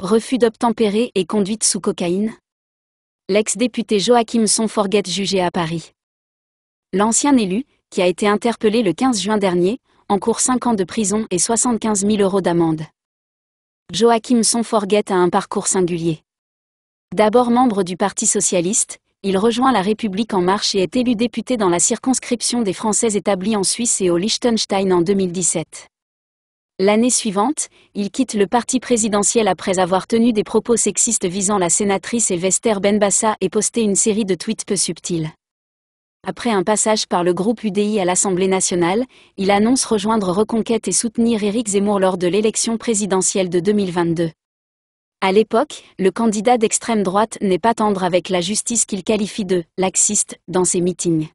refus d'obtempérer et conduite sous cocaïne L'ex-député Joachim Sonforget jugé à Paris. L'ancien élu, qui a été interpellé le 15 juin dernier, encourt 5 ans de prison et 75 000 euros d'amende. Joachim Sonforget a un parcours singulier. D'abord membre du Parti socialiste, il rejoint la République en marche et est élu député dans la circonscription des Français établis en Suisse et au Liechtenstein en 2017. L'année suivante, il quitte le parti présidentiel après avoir tenu des propos sexistes visant la sénatrice Elvester Benbassa et posté une série de tweets peu subtils. Après un passage par le groupe UDI à l'Assemblée nationale, il annonce rejoindre Reconquête et soutenir Éric Zemmour lors de l'élection présidentielle de 2022. À l'époque, le candidat d'extrême droite n'est pas tendre avec la justice qu'il qualifie de laxiste dans ses meetings.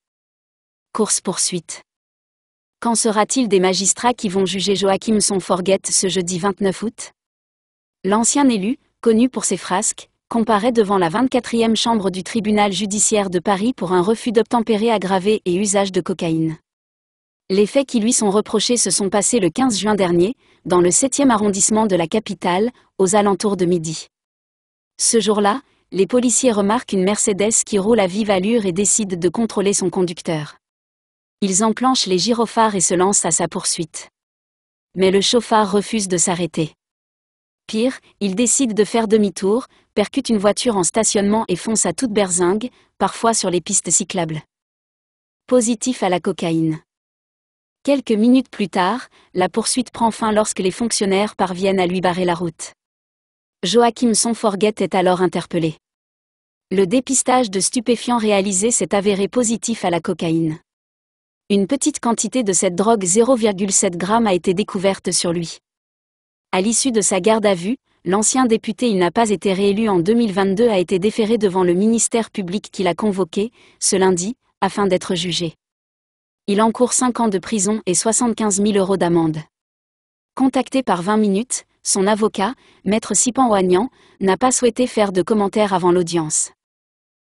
Course poursuite. Qu'en sera-t-il des magistrats qui vont juger Joachim forget ce jeudi 29 août L'ancien élu, connu pour ses frasques, comparaît devant la 24e chambre du tribunal judiciaire de Paris pour un refus d'obtempérer aggravé et usage de cocaïne. Les faits qui lui sont reprochés se sont passés le 15 juin dernier, dans le 7e arrondissement de la capitale, aux alentours de midi. Ce jour-là, les policiers remarquent une Mercedes qui roule à vive allure et décident de contrôler son conducteur. Ils enclenchent les gyrophares et se lancent à sa poursuite. Mais le chauffard refuse de s'arrêter. Pire, il décide de faire demi-tour, percute une voiture en stationnement et fonce à toute berzingue, parfois sur les pistes cyclables. Positif à la cocaïne. Quelques minutes plus tard, la poursuite prend fin lorsque les fonctionnaires parviennent à lui barrer la route. Joachim Sonforget est alors interpellé. Le dépistage de stupéfiants réalisé s'est avéré positif à la cocaïne. Une petite quantité de cette drogue 0,7 grammes a été découverte sur lui. À l'issue de sa garde à vue, l'ancien député il n'a pas été réélu en 2022 a été déféré devant le ministère public qu'il a convoqué, ce lundi, afin d'être jugé. Il encourt 5 ans de prison et 75 000 euros d'amende. Contacté par 20 minutes, son avocat, maître Sipan Oignan, n'a pas souhaité faire de commentaires avant l'audience.